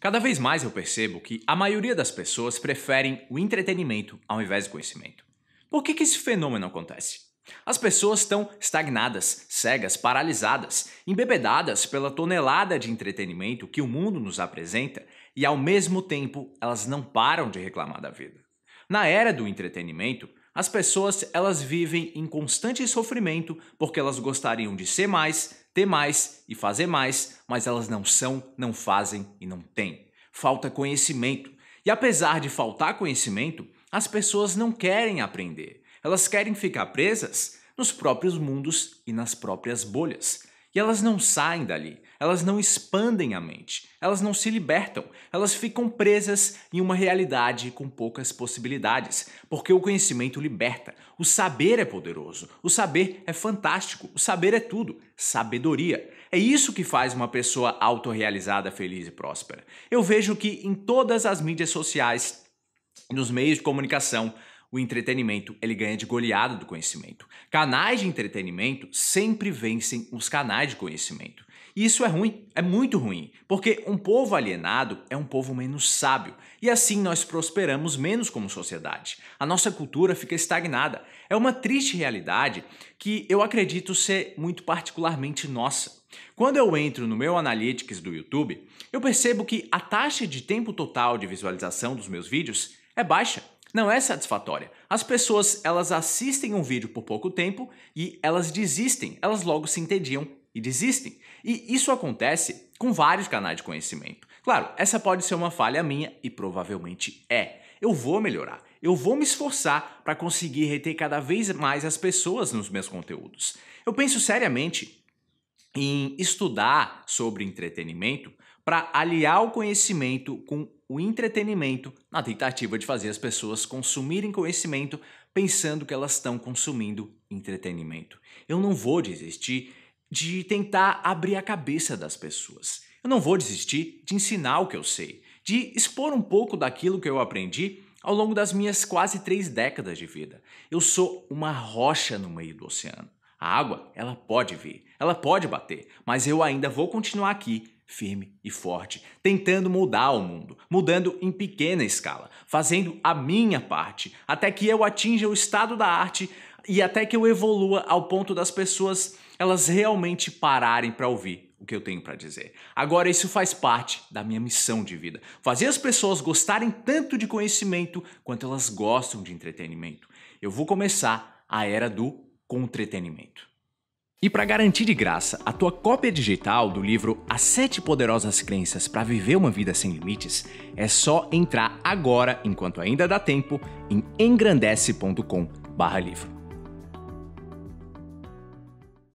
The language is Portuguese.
Cada vez mais eu percebo que a maioria das pessoas preferem o entretenimento ao invés do conhecimento. Por que, que esse fenômeno acontece? As pessoas estão estagnadas, cegas, paralisadas, embebedadas pela tonelada de entretenimento que o mundo nos apresenta e, ao mesmo tempo, elas não param de reclamar da vida. Na era do entretenimento, as pessoas, elas vivem em constante sofrimento porque elas gostariam de ser mais, ter mais e fazer mais, mas elas não são, não fazem e não têm. Falta conhecimento. E apesar de faltar conhecimento, as pessoas não querem aprender. Elas querem ficar presas nos próprios mundos e nas próprias bolhas. E elas não saem dali, elas não expandem a mente, elas não se libertam, elas ficam presas em uma realidade com poucas possibilidades, porque o conhecimento liberta. O saber é poderoso, o saber é fantástico, o saber é tudo, sabedoria. É isso que faz uma pessoa autorrealizada, feliz e próspera. Eu vejo que em todas as mídias sociais, nos meios de comunicação, o entretenimento ele ganha de goleada do conhecimento. Canais de entretenimento sempre vencem os canais de conhecimento. E isso é ruim, é muito ruim, porque um povo alienado é um povo menos sábio, e assim nós prosperamos menos como sociedade. A nossa cultura fica estagnada. É uma triste realidade que eu acredito ser muito particularmente nossa. Quando eu entro no meu Analytics do YouTube, eu percebo que a taxa de tempo total de visualização dos meus vídeos é baixa não é satisfatória. As pessoas elas assistem um vídeo por pouco tempo e elas desistem, elas logo se entediam e desistem. E isso acontece com vários canais de conhecimento. Claro, essa pode ser uma falha minha e provavelmente é. Eu vou melhorar. Eu vou me esforçar para conseguir reter cada vez mais as pessoas nos meus conteúdos. Eu penso seriamente em estudar sobre entretenimento para aliar o conhecimento com o entretenimento na tentativa de fazer as pessoas consumirem conhecimento pensando que elas estão consumindo entretenimento. Eu não vou desistir de tentar abrir a cabeça das pessoas. Eu não vou desistir de ensinar o que eu sei, de expor um pouco daquilo que eu aprendi ao longo das minhas quase três décadas de vida. Eu sou uma rocha no meio do oceano. A água, ela pode vir, ela pode bater, mas eu ainda vou continuar aqui, firme e forte, tentando mudar o mundo, mudando em pequena escala, fazendo a minha parte, até que eu atinja o estado da arte e até que eu evolua ao ponto das pessoas elas realmente pararem para ouvir o que eu tenho para dizer. Agora isso faz parte da minha missão de vida, fazer as pessoas gostarem tanto de conhecimento quanto elas gostam de entretenimento. Eu vou começar a era do com entretenimento. E para garantir de graça a tua cópia digital do livro As Sete Poderosas Crenças para Viver uma Vida Sem Limites, é só entrar agora, enquanto ainda dá tempo, em engrandece.com/livro.